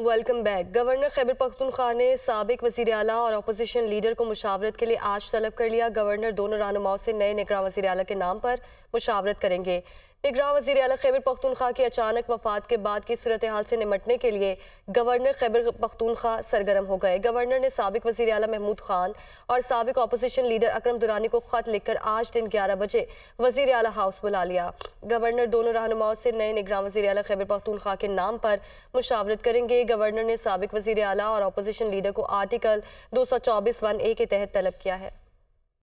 welcome back governor Khyber Pakhtunkhwa ने सबक वजी अला और अपोजिशन लीडर को मुशावरत के लिए आज तलब कर लिया गवर्नर दोनों रहनुमाओं से नए निगरान वजी अला के नाम पर मुशावरत करेंगे निगरान वजी अल खैबर पख्तूनख्वा की अचानक वफात के बाद की सूरत हाल से निमटने के लिए गवर्नर खैबर पख्तूनख्वा सरगर्म हो गए गवर्नर ने सबक वजी अल महमूद खान और सबक अपोजिशन लीडर अक्रम दुरानी को खत लिखकर आज दिन ग्यारह बजे वजी अल हाउस बुला लिया गवर्नर दोनों रहनुमाओं से नए निगरान वजी अल खैबर पख्तूनख्वा के नाम पर मुशावरत करेंगे गवर्नर ने सबक वजी अल और अपोजिशन लीडर को आर्टिकल दो सौ चौबीस वन ए के तहत तलब किया है